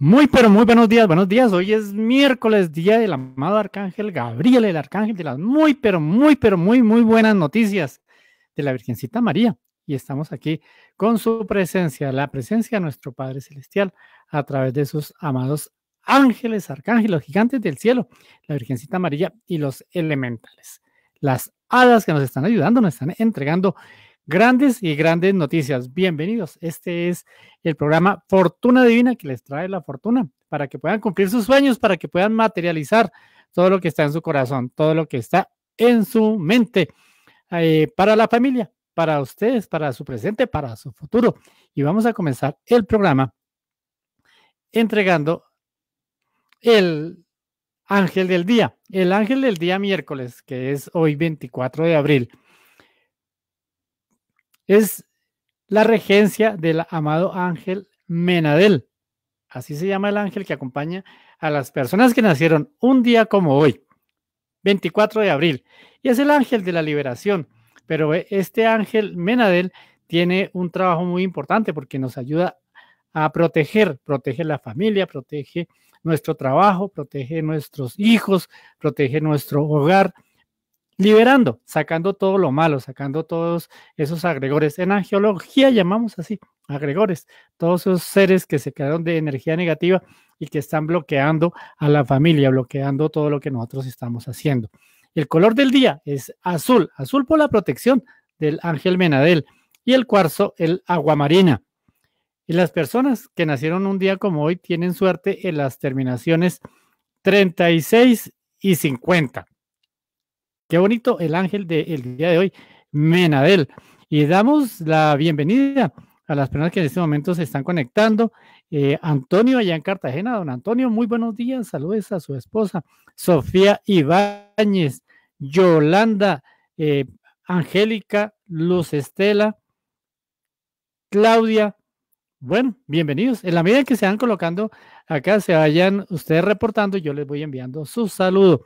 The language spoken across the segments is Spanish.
Muy, pero muy buenos días, buenos días. Hoy es miércoles, día del amado Arcángel Gabriel, el Arcángel de las muy, pero muy, pero muy, muy buenas noticias de la Virgencita María. Y estamos aquí con su presencia, la presencia de nuestro Padre Celestial a través de sus amados ángeles, arcángeles, los gigantes del cielo, la Virgencita María y los elementales. Las hadas que nos están ayudando, nos están entregando Grandes y grandes noticias. Bienvenidos. Este es el programa Fortuna Divina que les trae la fortuna para que puedan cumplir sus sueños, para que puedan materializar todo lo que está en su corazón, todo lo que está en su mente, eh, para la familia, para ustedes, para su presente, para su futuro. Y vamos a comenzar el programa entregando el ángel del día, el ángel del día miércoles, que es hoy 24 de abril es la regencia del amado ángel Menadel. Así se llama el ángel que acompaña a las personas que nacieron un día como hoy, 24 de abril. Y es el ángel de la liberación. Pero eh, este ángel Menadel tiene un trabajo muy importante porque nos ayuda a proteger, protege la familia, protege nuestro trabajo, protege nuestros hijos, protege nuestro hogar, liberando, sacando todo lo malo, sacando todos esos agregores. En angiología llamamos así agregores, todos esos seres que se quedaron de energía negativa y que están bloqueando a la familia, bloqueando todo lo que nosotros estamos haciendo. El color del día es azul, azul por la protección del ángel Menadel y el cuarzo, el marina. Y las personas que nacieron un día como hoy tienen suerte en las terminaciones 36 y 50. Qué bonito el ángel del día de hoy, Menadel. Y damos la bienvenida a las personas que en este momento se están conectando. Eh, Antonio allá en Cartagena, don Antonio, muy buenos días, saludos a su esposa, Sofía Ibáñez, Yolanda, eh, Angélica, Luz Estela, Claudia. Bueno, bienvenidos. En la medida que se van colocando acá, se vayan ustedes reportando, yo les voy enviando su saludo.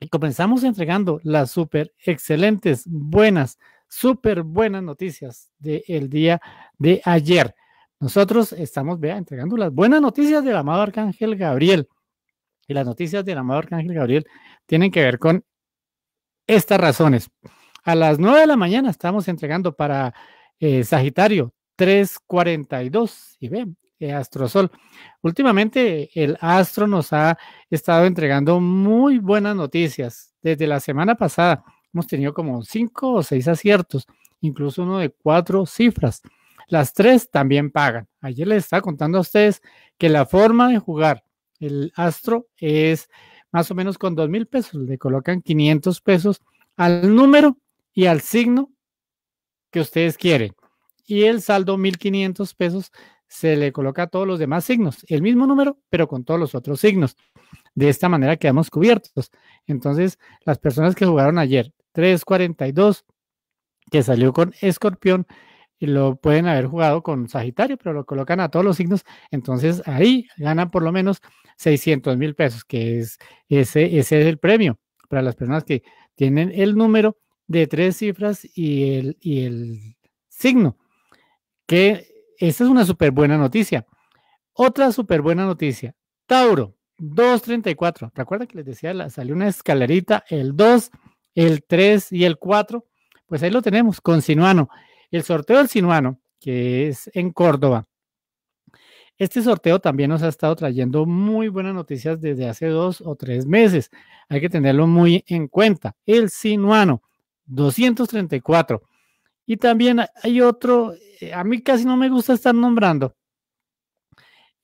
Y comenzamos entregando las súper excelentes, buenas, súper buenas noticias del día de ayer. Nosotros estamos entregando las buenas noticias del amado Arcángel Gabriel. Y las noticias del amado Arcángel Gabriel tienen que ver con estas razones. A las 9 de la mañana estamos entregando para eh, Sagitario 342. Y ven. Eh, Astrosol. Últimamente el Astro nos ha estado entregando muy buenas noticias. Desde la semana pasada hemos tenido como cinco o seis aciertos, incluso uno de cuatro cifras. Las tres también pagan. Ayer les estaba contando a ustedes que la forma de jugar el Astro es más o menos con dos mil pesos. Le colocan 500 pesos al número y al signo que ustedes quieren. Y el saldo 1500 pesos se le coloca a todos los demás signos, el mismo número, pero con todos los otros signos. De esta manera quedamos cubiertos. Entonces, las personas que jugaron ayer, 342, que salió con escorpión, lo pueden haber jugado con Sagitario, pero lo colocan a todos los signos, entonces ahí ganan por lo menos 600 mil pesos, que es ese, ese es el premio para las personas que tienen el número de tres cifras y el, y el signo, que esta es una súper buena noticia. Otra súper buena noticia. Tauro, 2.34. ¿Recuerda que les decía, salió una escalerita, el 2, el 3 y el 4? Pues ahí lo tenemos con Sinuano. El sorteo del Sinuano, que es en Córdoba. Este sorteo también nos ha estado trayendo muy buenas noticias desde hace dos o tres meses. Hay que tenerlo muy en cuenta. El Sinuano, 234. Y también hay otro, eh, a mí casi no me gusta estar nombrando.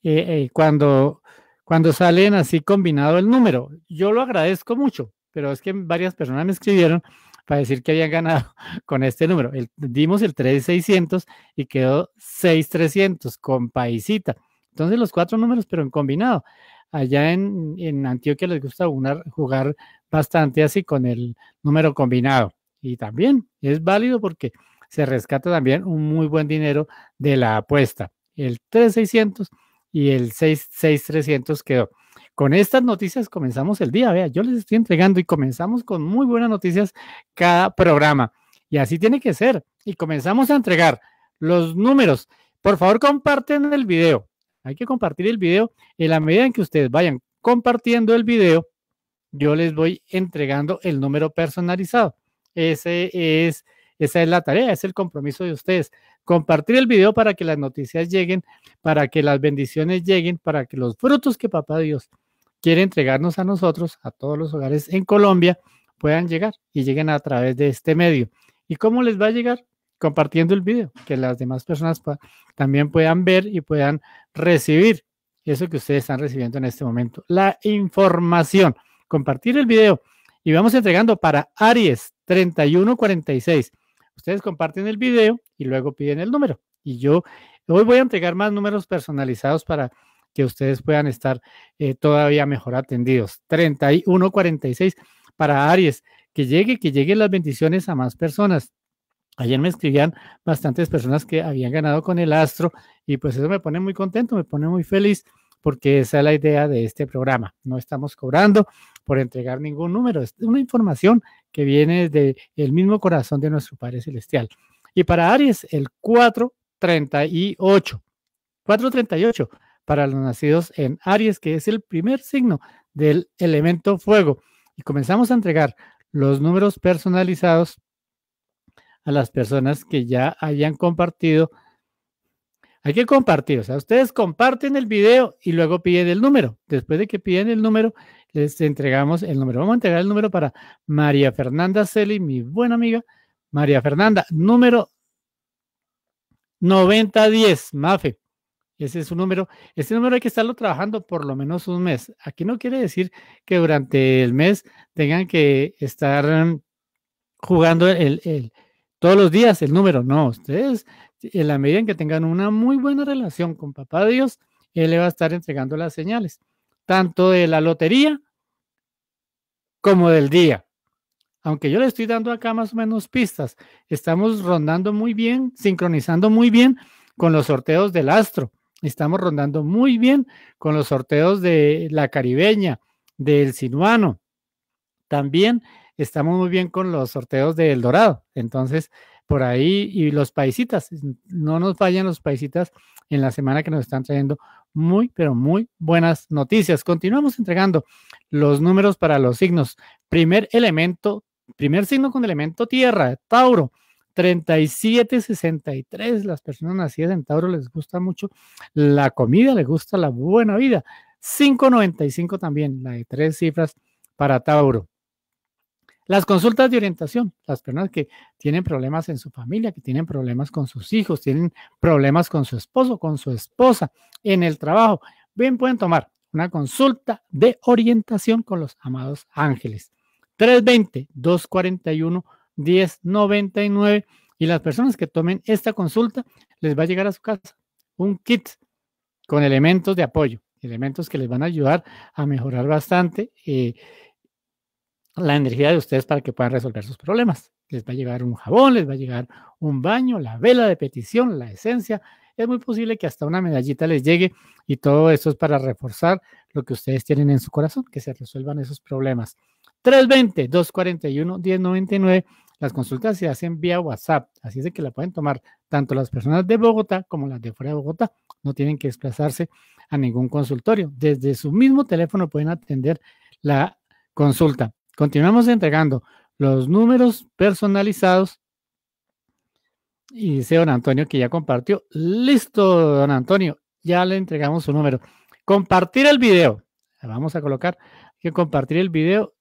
Eh, eh, cuando, cuando salen así combinado el número, yo lo agradezco mucho, pero es que varias personas me escribieron para decir que habían ganado con este número. dimos el 3600 y quedó 6300 con paisita. Entonces los cuatro números, pero en combinado. Allá en, Antioquia les gusta jugar bastante así con el número combinado. Y también es válido porque se rescata también un muy buen dinero de la apuesta, el 3600 y el 6300 quedó. Con estas noticias comenzamos el día, vea, yo les estoy entregando y comenzamos con muy buenas noticias cada programa. Y así tiene que ser. Y comenzamos a entregar los números. Por favor, comparten el video. Hay que compartir el video. En la medida en que ustedes vayan compartiendo el video, yo les voy entregando el número personalizado. Ese es esa es la tarea, es el compromiso de ustedes. Compartir el video para que las noticias lleguen, para que las bendiciones lleguen, para que los frutos que Papá Dios quiere entregarnos a nosotros, a todos los hogares en Colombia, puedan llegar y lleguen a través de este medio. ¿Y cómo les va a llegar? Compartiendo el video, que las demás personas también puedan ver y puedan recibir eso que ustedes están recibiendo en este momento. La información, compartir el video y vamos entregando para Aries 3146. Ustedes comparten el video y luego piden el número. Y yo hoy voy a entregar más números personalizados para que ustedes puedan estar eh, todavía mejor atendidos. 3146 para Aries. Que llegue, que lleguen las bendiciones a más personas. Ayer me escribían bastantes personas que habían ganado con el astro y pues eso me pone muy contento, me pone muy feliz porque esa es la idea de este programa. No estamos cobrando por entregar ningún número, es una información que viene desde el mismo corazón de nuestro Padre Celestial. Y para Aries, el 438. 438 para los nacidos en Aries, que es el primer signo del elemento fuego. Y comenzamos a entregar los números personalizados a las personas que ya hayan compartido hay que compartir, o sea, ustedes comparten el video y luego piden el número. Después de que piden el número, les entregamos el número. Vamos a entregar el número para María Fernanda Celi, mi buena amiga. María Fernanda, número 9010, Mafe. Ese es su número. Ese número hay que estarlo trabajando por lo menos un mes. Aquí no quiere decir que durante el mes tengan que estar jugando el, el, todos los días el número. No, ustedes en la medida en que tengan una muy buena relación con Papá Dios, Él le va a estar entregando las señales, tanto de la lotería como del día. Aunque yo le estoy dando acá más o menos pistas, estamos rondando muy bien, sincronizando muy bien con los sorteos del astro. Estamos rondando muy bien con los sorteos de la caribeña, del sinuano. También estamos muy bien con los sorteos del dorado. Entonces, por ahí y los paisitas. No nos vayan los paisitas en la semana que nos están trayendo muy, pero muy buenas noticias. Continuamos entregando los números para los signos. Primer elemento, primer signo con elemento tierra, Tauro. 3763, las personas nacidas en Tauro les gusta mucho la comida, les gusta la buena vida. 595 también, la de tres cifras para Tauro. Las consultas de orientación, las personas que tienen problemas en su familia, que tienen problemas con sus hijos, tienen problemas con su esposo, con su esposa, en el trabajo, bien pueden tomar una consulta de orientación con los amados ángeles. 320-241-1099. Y las personas que tomen esta consulta, les va a llegar a su casa un kit con elementos de apoyo, elementos que les van a ayudar a mejorar bastante. Eh, la energía de ustedes para que puedan resolver sus problemas. Les va a llegar un jabón, les va a llegar un baño, la vela de petición, la esencia. Es muy posible que hasta una medallita les llegue y todo eso es para reforzar lo que ustedes tienen en su corazón, que se resuelvan esos problemas. 320-241-1099. Las consultas se hacen vía WhatsApp, así es de que la pueden tomar tanto las personas de Bogotá como las de fuera de Bogotá. No tienen que desplazarse a ningún consultorio. Desde su mismo teléfono pueden atender la consulta. Continuamos entregando los números personalizados. Y dice don Antonio que ya compartió. Listo, don Antonio, ya le entregamos su número. Compartir el video. Vamos a colocar que compartir el video.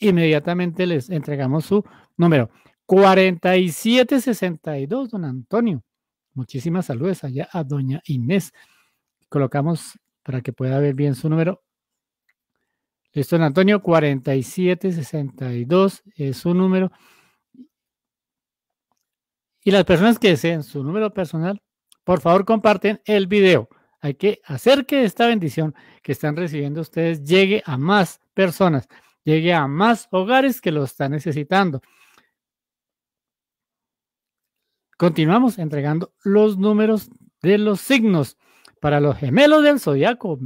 Inmediatamente les entregamos su número. 4762, don Antonio. Muchísimas saludos allá a doña Inés. Colocamos para que pueda ver bien su número. Listo, Antonio, 4762 es su número. Y las personas que deseen su número personal, por favor comparten el video. Hay que hacer que esta bendición que están recibiendo ustedes llegue a más personas, llegue a más hogares que lo están necesitando. Continuamos entregando los números de los signos para los gemelos del zodiaco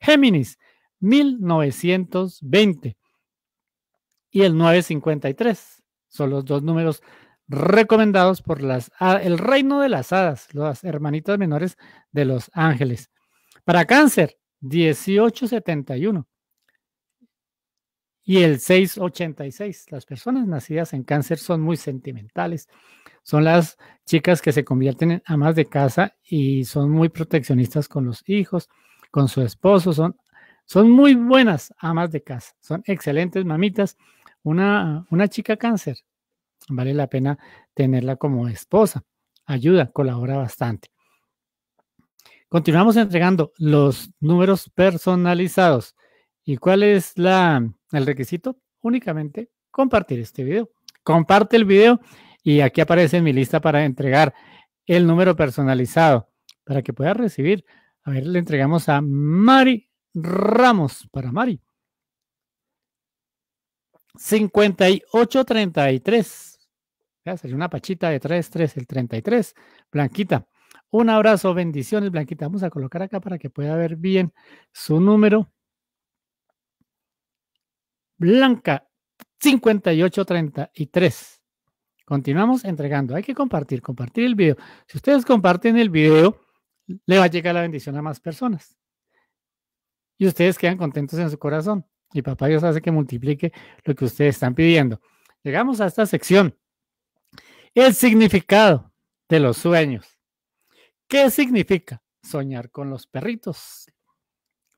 Géminis. 1920 y el 953. Son los dos números recomendados por las, ah, el reino de las hadas, las hermanitas menores de los ángeles. Para cáncer, 1871 y el 686. Las personas nacidas en cáncer son muy sentimentales. Son las chicas que se convierten en amas de casa y son muy proteccionistas con los hijos, con su esposo, son son muy buenas amas de casa, son excelentes mamitas. Una, una chica cáncer, vale la pena tenerla como esposa. Ayuda, colabora bastante. Continuamos entregando los números personalizados. ¿Y cuál es el requisito? Únicamente compartir este video. Comparte el video y aquí aparece en mi lista para entregar el número personalizado para que pueda recibir. A ver, le entregamos a Mari Ramos para Mari. 5833. 33 Sería una pachita de 33, el 33. Blanquita. Un abrazo, bendiciones, Blanquita. Vamos a colocar acá para que pueda ver bien su número. Blanca, 5833. Continuamos entregando. Hay que compartir, compartir el video. Si ustedes comparten el video, le va a llegar la bendición a más personas y ustedes quedan contentos en su corazón. Y papá Dios hace que multiplique lo que ustedes están pidiendo. Llegamos a esta sección. El significado de los sueños. ¿Qué significa soñar con los perritos?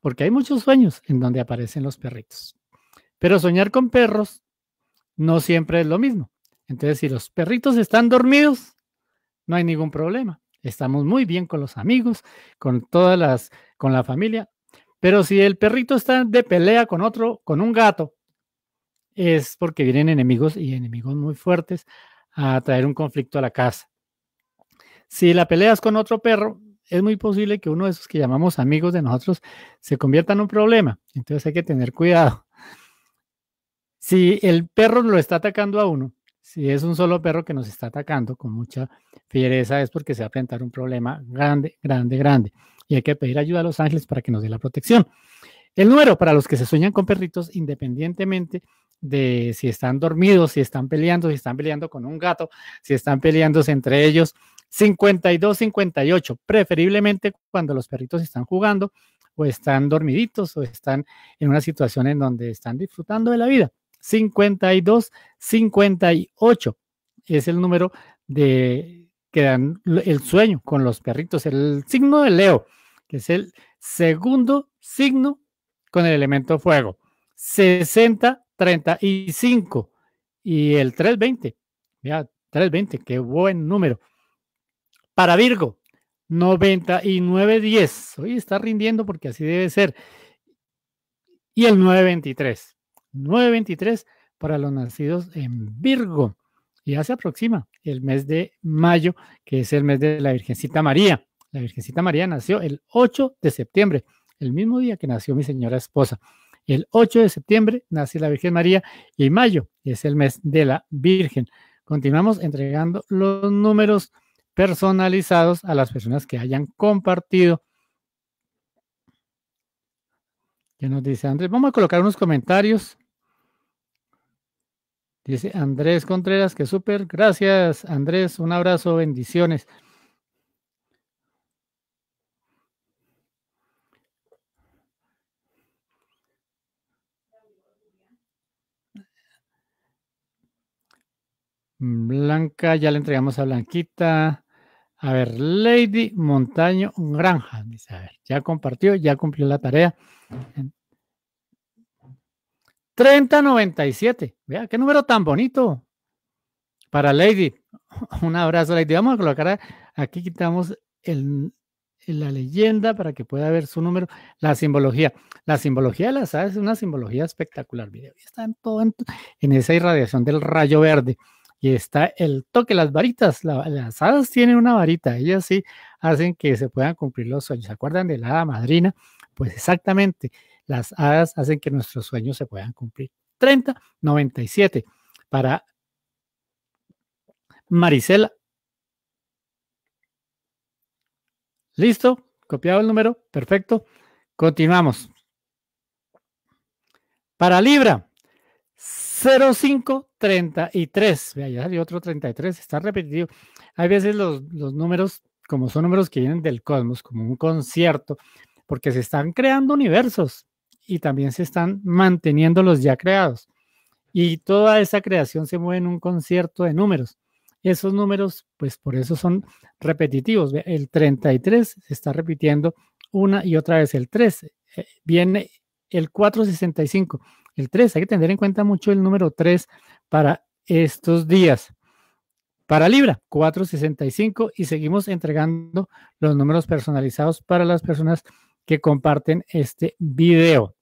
Porque hay muchos sueños en donde aparecen los perritos. Pero soñar con perros no siempre es lo mismo. Entonces, si los perritos están dormidos, no hay ningún problema. Estamos muy bien con los amigos, con todas las, con la familia, pero si el perrito está de pelea con otro, con un gato, es porque vienen enemigos y enemigos muy fuertes a traer un conflicto a la casa. Si la peleas con otro perro, es muy posible que uno de esos que llamamos amigos de nosotros se convierta en un problema. Entonces hay que tener cuidado. Si el perro lo está atacando a uno, si es un solo perro que nos está atacando con mucha fiereza, es porque se va a enfrentar un problema grande, grande, grande y hay que pedir ayuda a los ángeles para que nos dé la protección. El número para los que se sueñan con perritos, independientemente de si están dormidos, si están peleando, si están peleando con un gato, si están peleándose entre ellos, 52-58, preferiblemente cuando los perritos están jugando o están dormiditos o están en una situación en donde están disfrutando de la vida. 52-58 es el número de que dan el sueño con los perritos, el signo de Leo que es el segundo signo con el elemento fuego. 60, 35 y el 320. Ya, 320, qué buen número. Para Virgo, 99, 10. Hoy está rindiendo porque así debe ser. Y el 923. 923 para los nacidos en Virgo. Ya se aproxima el mes de mayo, que es el mes de la Virgencita María. La Virgencita María nació el 8 de septiembre, el mismo día que nació mi señora esposa. El 8 de septiembre nació la Virgen María y mayo es el mes de la Virgen. Continuamos entregando los números personalizados a las personas que hayan compartido. ¿Qué nos dice Andrés? Vamos a colocar unos comentarios. Dice Andrés Contreras, que súper. Gracias, Andrés. Un abrazo, bendiciones. Blanca, ya le entregamos a Blanquita. A ver, Lady Montaño Granja, dice, ya compartió, ya cumplió la tarea. 3097, vea, qué número tan bonito. Para Lady, un abrazo, Lady. Vamos a colocar, aquí quitamos la leyenda para que pueda ver su número, la simbología. La simbología de las aves es una simbología espectacular, video. Está en todo en esa irradiación del rayo verde y está el toque, las varitas, las hadas tienen una varita, ellas sí hacen que se puedan cumplir los sueños. ¿Se acuerdan de la hada madrina? Pues exactamente, las hadas hacen que nuestros sueños se puedan cumplir. 30, 97 para Marisela. Listo, copiado el número, perfecto. Continuamos. Para Libra, 0533. Vea, ya salió otro 33, está repetido. Hay veces los, los números, como son números que vienen del cosmos, como un concierto, porque se están creando universos y también se están manteniendo los ya creados. Y toda esa creación se mueve en un concierto de números. Esos números, pues por eso son repetitivos. El 33 se está repitiendo una y otra vez. El 3 eh, viene el 465 el 3. Hay que tener en cuenta mucho el número 3 para estos días. Para Libra, 465 y seguimos entregando los números personalizados para las personas que comparten este video.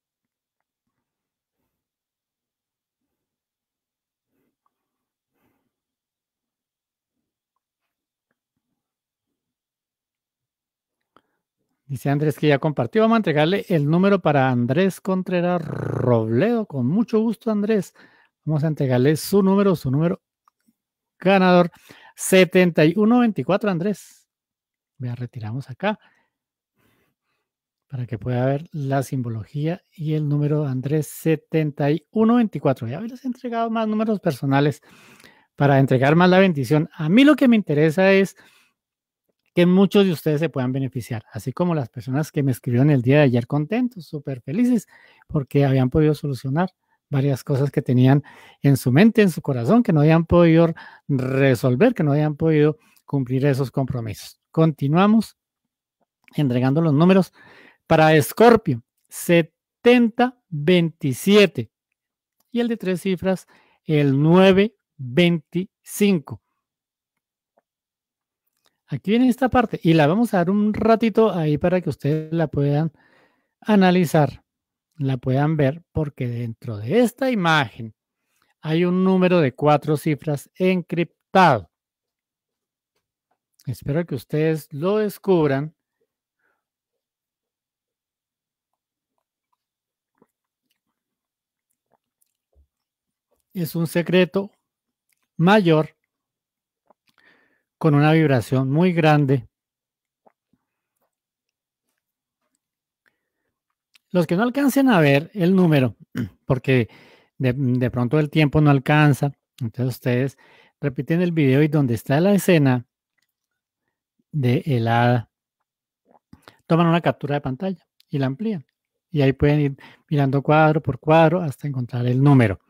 Dice Andrés que ya compartió. Vamos a entregarle el número para Andrés Contreras Robledo. Con mucho gusto, Andrés. Vamos a entregarle su número, su número ganador. 7124, Andrés. Vea, retiramos acá para que pueda ver la simbología y el número Andrés 7124. Ya habéis entregado más números personales para entregar más la bendición. A mí lo que me interesa es que muchos de ustedes se puedan beneficiar, así como las personas que me escribieron el día de ayer contentos, súper felices, porque habían podido solucionar varias cosas que tenían en su mente, en su corazón, que no habían podido resolver, que no habían podido cumplir esos compromisos. Continuamos entregando los números para Escorpio, 7027 y el de tres cifras, el 925. Aquí viene esta parte. Y la vamos a dar un ratito ahí para que ustedes la puedan analizar, la puedan ver, porque dentro de esta imagen hay un número de cuatro cifras encriptado. Espero que ustedes lo descubran. Es un secreto mayor con una vibración muy grande. Los que no alcancen a ver el número, porque de, pronto el tiempo no alcanza, entonces ustedes repiten el video y donde está la escena de helada, toman una captura de pantalla y la amplían. Y ahí pueden ir mirando cuadro por cuadro hasta encontrar el número.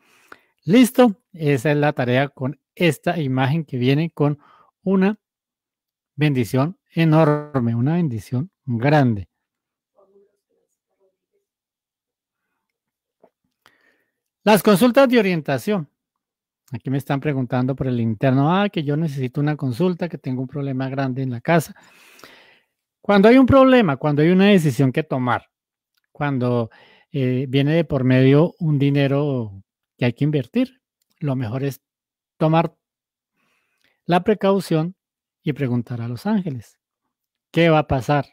Listo, esa es la tarea con esta imagen que viene con una bendición enorme, una bendición grande. Las consultas de orientación. Aquí me están preguntando por el interno, ah, que yo necesito una consulta, que tengo un problema grande en la casa. Cuando hay un problema, cuando hay una decisión que tomar, cuando eh, viene de por medio un dinero que hay que invertir, lo mejor es tomar la precaución y preguntar a los ángeles, ¿qué va a pasar?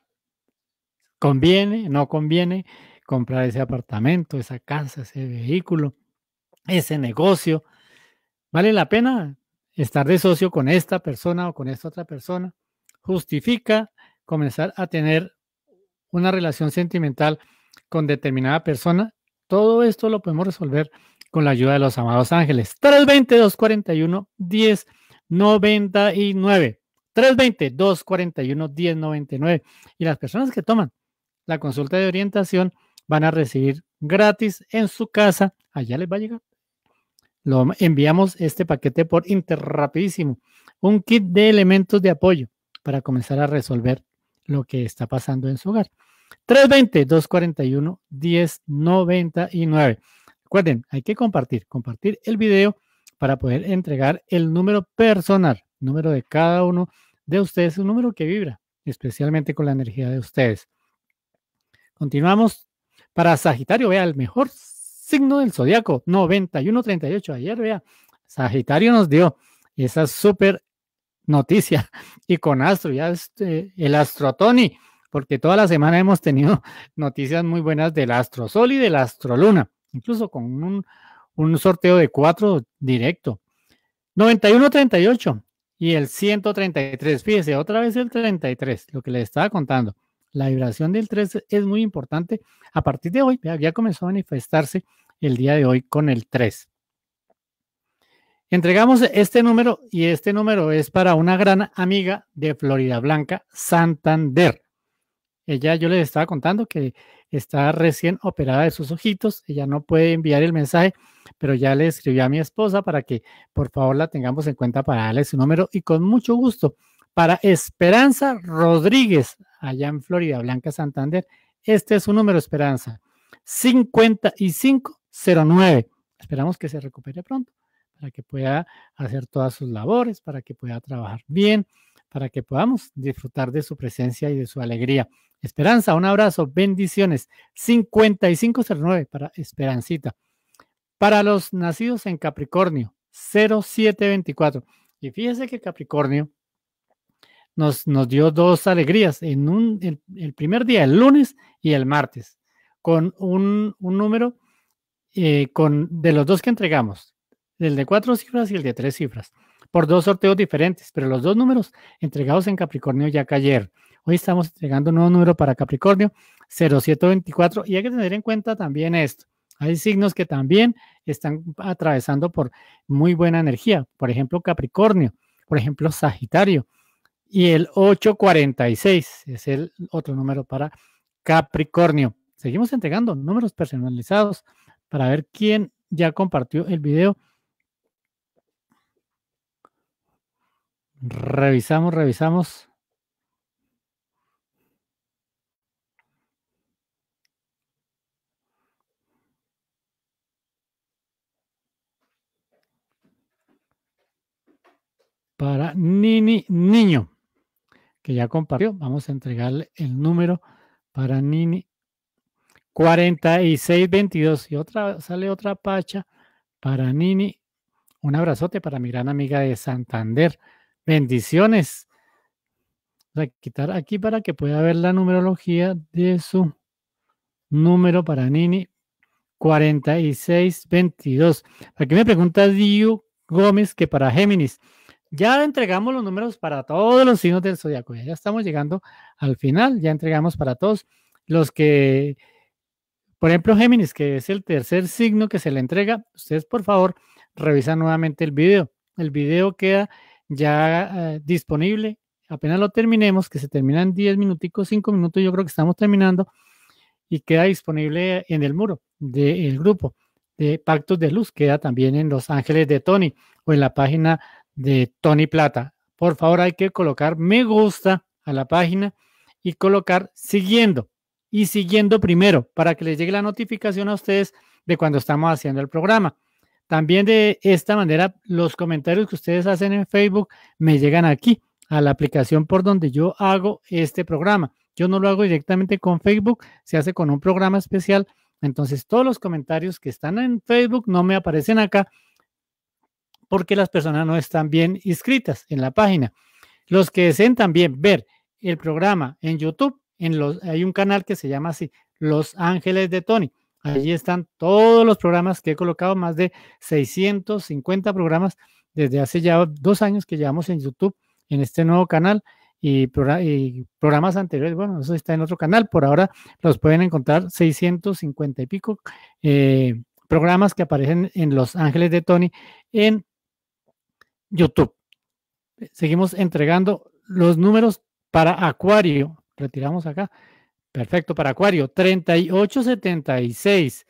¿Conviene? ¿No conviene comprar ese apartamento, esa casa, ese vehículo, ese negocio? ¿Vale la pena estar de socio con esta persona o con esta otra persona? Justifica comenzar a tener una relación sentimental con determinada persona. Todo esto lo podemos resolver con la ayuda de los amados ángeles. 320-241-10. 99. 320-241-1099. Y las personas que toman la consulta de orientación van a recibir gratis en su casa. Allá les va a llegar. Lo enviamos este paquete por Inter rapidísimo. Un kit de elementos de apoyo para comenzar a resolver lo que está pasando en su hogar. 320-241-1099. Recuerden, hay que compartir, compartir el video para poder entregar el número personal, número de cada uno de ustedes, un número que vibra, especialmente con la energía de ustedes. Continuamos para Sagitario, vea, el mejor signo del zodiaco, 9138. Ayer, vea, Sagitario nos dio esa súper noticia y con Astro, ya este, el Astro Tony, porque toda la semana hemos tenido noticias muy buenas del Astro Sol y del Astro Luna, incluso con un un sorteo de cuatro directo. 91.38 y el 133. Fíjese, otra vez el 33, lo que les estaba contando. La vibración del 3 es muy importante. A partir de hoy, ya, ya comenzó a manifestarse el día de hoy con el 3. Entregamos este número y este número es para una gran amiga de Florida Blanca, Santander. Ella, yo les estaba contando que está recién operada de sus ojitos, ella no puede enviar el mensaje pero ya le escribí a mi esposa para que por favor la tengamos en cuenta para darle su número y con mucho gusto para Esperanza Rodríguez, allá en Florida Blanca, Santander. Este es su número, Esperanza, 5509. Esperamos que se recupere pronto para que pueda hacer todas sus labores, para que pueda trabajar bien, para que podamos disfrutar de su presencia y de su alegría. Esperanza, un abrazo, bendiciones. 5509 para Esperancita. Para los nacidos en Capricornio, 0724. Y fíjese que Capricornio nos, nos dio dos alegrías en un, el, primer día, el lunes y el martes, con un, número eh, con, de los dos que entregamos, el de cuatro cifras y el de tres cifras, por dos sorteos diferentes, pero los dos números entregados en Capricornio ya ayer. Hoy estamos entregando un nuevo número para Capricornio, 0724, y hay que tener en cuenta también esto. Hay signos que también están atravesando por muy buena energía, por ejemplo Capricornio, por ejemplo Sagitario. Y el 846 es el otro número para Capricornio. Seguimos entregando números personalizados para ver quién ya compartió el video. Revisamos, revisamos. para Nini Niño, que ya compartió. Vamos a entregarle el número para Nini 4622. Y otra, sale otra pacha para Nini. Un abrazote para mi gran amiga de Santander. Bendiciones. Voy a quitar aquí para que pueda ver la numerología de su número para Nini 4622. Aquí me pregunta Diu Gómez que para Géminis. Ya entregamos los números para todos los signos del zodiaco. Ya estamos llegando al final. Ya entregamos para todos los que, por ejemplo, Géminis, que es el tercer signo que se le entrega. Ustedes, por favor, revisan nuevamente el video. El video queda ya eh, disponible. Apenas lo terminemos, que se termina en 10 minuticos, 5 minutos, yo creo que estamos terminando. Y queda disponible en el muro del grupo de Pactos de Luz. Queda también en Los Ángeles de Tony o en la página de Tony Plata. Por favor, hay que colocar me gusta a la página y colocar siguiendo y siguiendo primero para que les llegue la notificación a ustedes de cuando estamos haciendo el programa. También de esta manera, los comentarios que ustedes hacen en Facebook me llegan aquí a la aplicación por donde yo hago este programa. Yo no lo hago directamente con Facebook, se hace con un programa especial. Entonces, todos los comentarios que están en Facebook no me aparecen acá, porque las personas no están bien inscritas en la página. Los que deseen también ver el programa en YouTube, en los, hay un canal que se llama así, Los Ángeles de Tony. Allí están todos los programas que he colocado, más de 650 programas desde hace ya dos años que llevamos en YouTube, en este nuevo canal y, programas anteriores. Bueno, eso está en otro canal. Por ahora los pueden encontrar 650 y pico eh, programas que aparecen en Los Ángeles de Tony en YouTube. Seguimos entregando los números para Acuario. Retiramos acá. Perfecto, para Acuario, 3876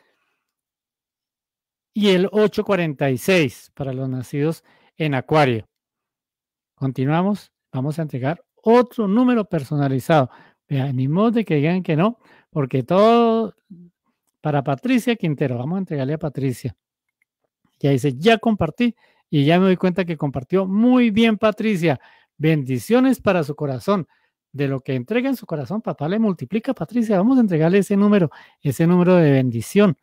y el 846 para los nacidos en Acuario. Continuamos, vamos a entregar otro número personalizado. animo de que digan que no, porque todo para Patricia Quintero. Vamos a entregarle a Patricia. Ya dice, ya compartí y ya me doy cuenta que compartió muy bien Patricia. Bendiciones para su corazón. De lo que entrega en su corazón, papá le multiplica, Patricia. Vamos a entregarle ese número, ese número de bendición.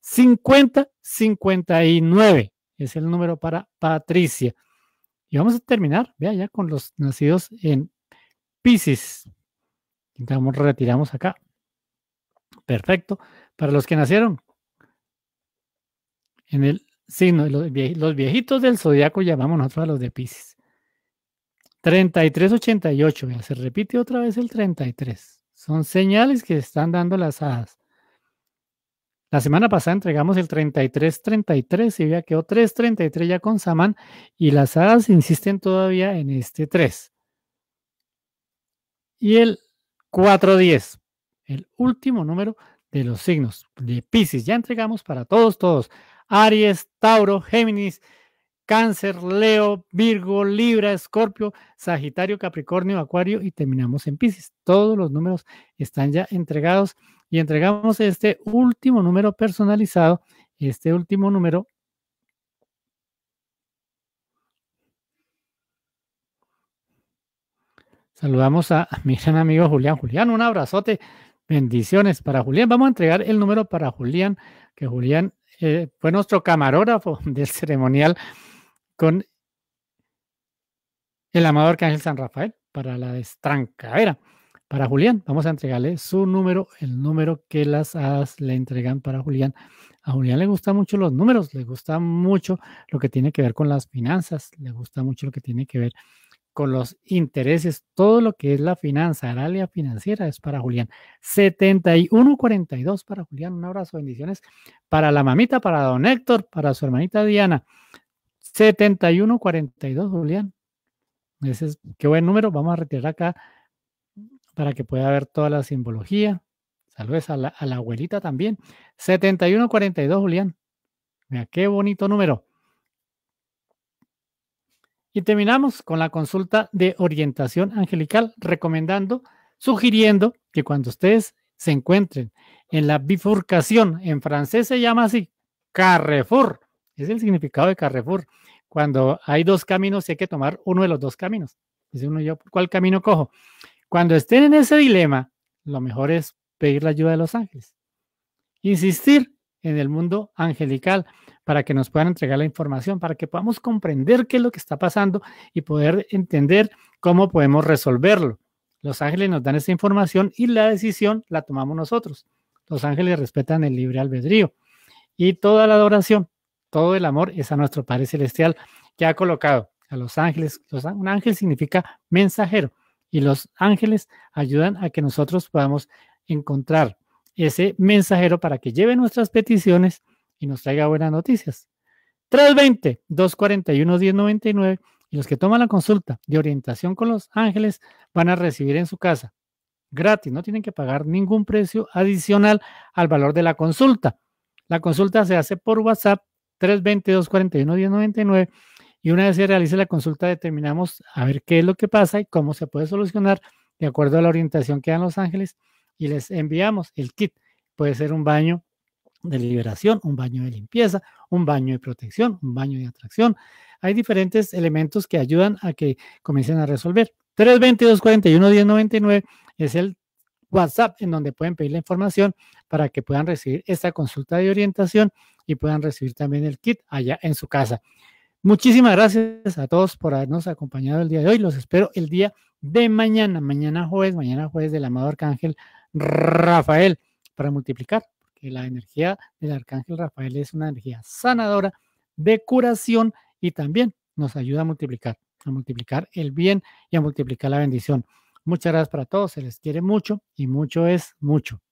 50 59 es el número para Patricia. Y vamos a terminar, vea ya con los nacidos en Pisces. Entonces, retiramos acá. Perfecto. Para los que nacieron en el Sí, los, viejitos del zodiaco llamamos nosotros a los de Pisces. 3388, se repite otra vez el 33. Son señales que están dando las hadas. La semana pasada entregamos el 3333 y ya quedó 3.33 ya con Samán y las hadas insisten todavía en este 3. Y el 410, el último número de los signos de Pisces. Ya entregamos para todos, todos. Aries, Tauro, Géminis, Cáncer, Leo, Virgo, Libra, Escorpio, Sagitario, Capricornio, Acuario y terminamos en Pisces. Todos los números están ya entregados y entregamos este último número personalizado, este último número Saludamos a, mi gran amigo Julián. Julián, un abrazote. Bendiciones para Julián. Vamos a entregar el número para Julián, que Julián eh, fue nuestro camarógrafo del ceremonial con el amado Arcángel San Rafael para la ver, Para Julián, vamos a entregarle su número, el número que las hadas le entregan para Julián. A Julián le gustan mucho los números, le gusta mucho lo que tiene que ver con las finanzas, le gusta mucho lo que tiene que ver con los intereses, todo lo que es la finanza, la área financiera es para Julián. 7142 para Julián, un abrazo, bendiciones para la mamita, para don Héctor, para su hermanita Diana. 7142, Julián. Ese es, qué buen número, vamos a retirar acá para que pueda ver toda la simbología. Saludos a la, a la abuelita también. 7142, Julián. Mira, qué bonito número. Y terminamos con la consulta de orientación angelical, recomendando, sugiriendo que cuando ustedes se encuentren en la bifurcación, en francés se llama así, Carrefour, es el significado de Carrefour. Cuando hay dos caminos, hay que tomar uno de los dos caminos. Dice uno, yo, ¿cuál camino cojo? Cuando estén en ese dilema, lo mejor es pedir la ayuda de los ángeles. Insistir en el mundo angelical para que nos puedan entregar la información, para que podamos comprender qué es lo que está pasando y poder entender cómo podemos resolverlo. Los ángeles nos dan esa información y la decisión la tomamos nosotros. Los ángeles respetan el libre albedrío. Y toda la adoración, todo el amor es a nuestro Padre Celestial que ha colocado a los ángeles. un ángel significa mensajero y los ángeles ayudan a que nosotros podamos encontrar ese mensajero para que lleve nuestras peticiones y nos traiga buenas noticias. 320-241-1099 y los que toman la consulta de orientación con los ángeles van a recibir en su casa gratis, no tienen que pagar ningún precio adicional al valor de la consulta. La consulta se hace por WhatsApp 320-241-1099 y una vez se realice la consulta determinamos a ver qué es lo que pasa y cómo se puede solucionar de acuerdo a la orientación que dan los ángeles y les enviamos el kit. Puede ser un baño de liberación, un baño de limpieza, un baño de protección, un baño de atracción. Hay diferentes elementos que ayudan a que comiencen a resolver. 322-41-1099 es el WhatsApp en donde pueden pedir la información para que puedan recibir esta consulta de orientación y puedan recibir también el kit allá en su casa. Muchísimas gracias a todos por habernos acompañado el día de hoy. Los espero el día de mañana, mañana jueves, mañana jueves del amado Arcángel Rafael para multiplicar eh, la energía del arcángel Rafael es una energía sanadora, de curación y también nos ayuda a multiplicar, a multiplicar el bien y a multiplicar la bendición. Muchas gracias para todos, se les quiere mucho y mucho es mucho.